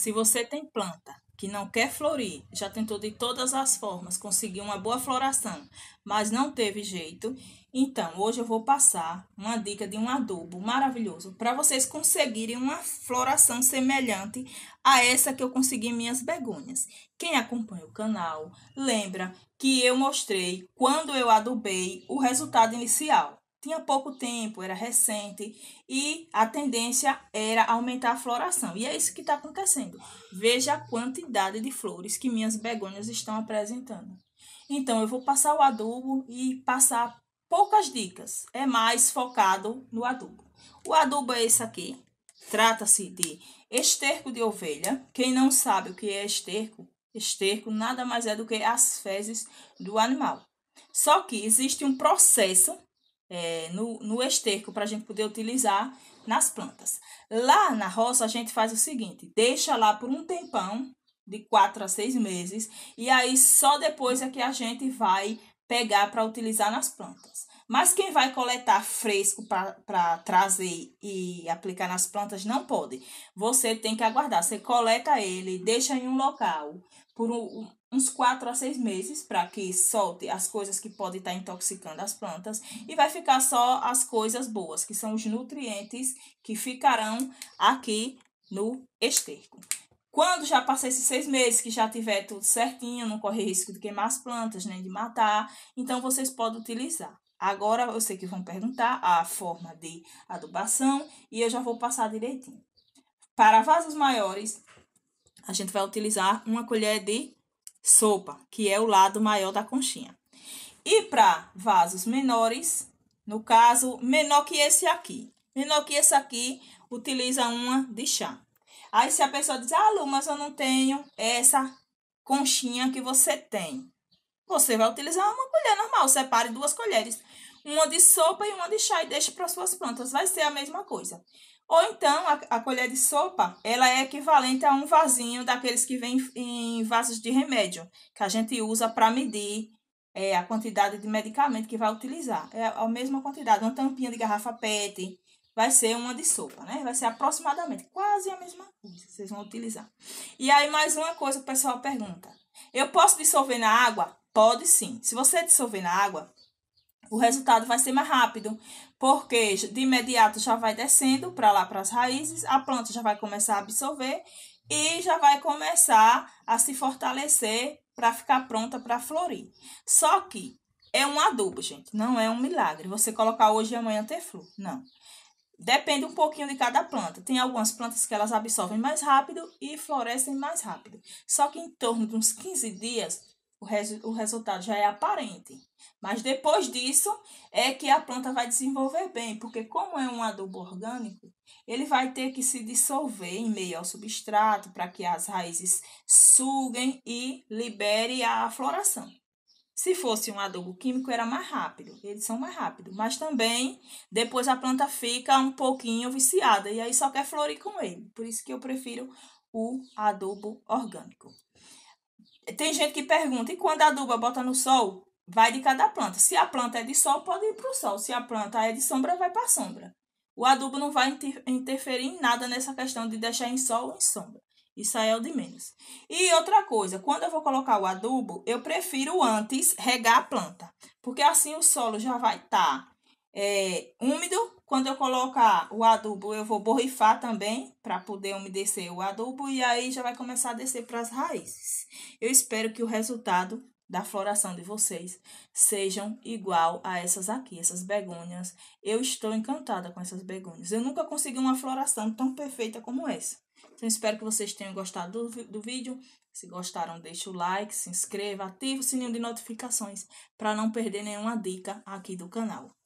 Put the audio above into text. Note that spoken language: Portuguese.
Se você tem planta que não quer florir, já tentou de todas as formas conseguir uma boa floração, mas não teve jeito, então hoje eu vou passar uma dica de um adubo maravilhoso para vocês conseguirem uma floração semelhante a essa que eu consegui em minhas begônias. Quem acompanha o canal lembra que eu mostrei quando eu adubei o resultado inicial tinha pouco tempo, era recente e a tendência era aumentar a floração. E é isso que está acontecendo. Veja a quantidade de flores que minhas begônias estão apresentando. Então, eu vou passar o adubo e passar poucas dicas. É mais focado no adubo. O adubo é esse aqui. Trata-se de esterco de ovelha. Quem não sabe o que é esterco, esterco nada mais é do que as fezes do animal. Só que existe um processo é, no, no esterco para a gente poder utilizar nas plantas. Lá na roça, a gente faz o seguinte: deixa lá por um tempão, de quatro a seis meses, e aí só depois é que a gente vai pegar para utilizar nas plantas. Mas quem vai coletar fresco para trazer e aplicar nas plantas não pode. Você tem que aguardar. Você coleta ele, deixa em um local por um, uns 4 a 6 meses para que solte as coisas que podem estar tá intoxicando as plantas e vai ficar só as coisas boas, que são os nutrientes que ficarão aqui no esterco. Quando já passar esses seis meses, que já tiver tudo certinho, não corre risco de queimar as plantas, nem de matar, então vocês podem utilizar. Agora eu sei que vão perguntar a forma de adubação e eu já vou passar direitinho. Para vasos maiores, a gente vai utilizar uma colher de sopa, que é o lado maior da conchinha. E para vasos menores, no caso, menor que esse aqui. Menor que esse aqui, utiliza uma de chá. Aí, se a pessoa diz, ah, Lu, mas eu não tenho essa conchinha que você tem. Você vai utilizar uma colher normal, separe duas colheres. Uma de sopa e uma de chá e deixe para suas plantas. Vai ser a mesma coisa. Ou então a, a, colher de sopa, ela é equivalente a um vasinho daqueles que vem em, vasos de remédio, que a gente usa para medir é, a quantidade de medicamento que vai utilizar. É a mesma quantidade, uma tampinha de garrafa PET vai ser uma de sopa, né? Vai ser aproximadamente quase a mesma coisa que vocês vão utilizar. E aí mais uma coisa o pessoal pergunta: eu posso dissolver na água? Pode sim. Se você dissolver na água, o resultado vai ser mais rápido, porque de imediato já vai descendo para lá para as raízes, a planta já vai começar a absorver e já vai começar a se fortalecer para ficar pronta para florir. Só que é um adubo, gente, não é um milagre você colocar hoje e amanhã ter flor, não. Depende um pouquinho de cada planta. Tem algumas plantas que elas absorvem mais rápido e florescem mais rápido. Só que em torno de uns 15 dias o, res o resultado já é aparente. Mas depois disso é que a planta vai desenvolver bem, porque como é um adubo orgânico, ele vai ter que se dissolver em meio ao substrato para que as raízes suguem e libere a floração. Se fosse um adubo químico, era mais rápido, eles são mais rápidos. Mas também, depois a planta fica um pouquinho viciada e aí só quer florir com ele. Por isso que eu prefiro o adubo orgânico tem gente que pergunta, e quando aduba, bota no sol? Vai de cada planta. Se a planta é de sol, pode ir para o sol. Se a planta é de sombra, vai para a sombra. O adubo não vai interferir em nada nessa questão de deixar em sol ou em sombra. Isso aí é o de menos. E outra coisa, quando eu vou colocar o adubo, eu prefiro antes regar a planta, porque assim o solo já vai estar tá é, úmido. Quando eu colocar o adubo, eu vou borrifar também para poder umedecer o adubo e aí já vai começar a descer para as raízes. Eu espero que o resultado da floração de vocês sejam igual a essas aqui, essas begônias. Eu estou encantada com essas begônias. Eu nunca consegui uma floração tão perfeita como essa. Então, espero que vocês tenham gostado do, do vídeo. Se gostaram, deixe o like, se inscreva, ative o sininho de notificações para não perder nenhuma dica aqui do canal.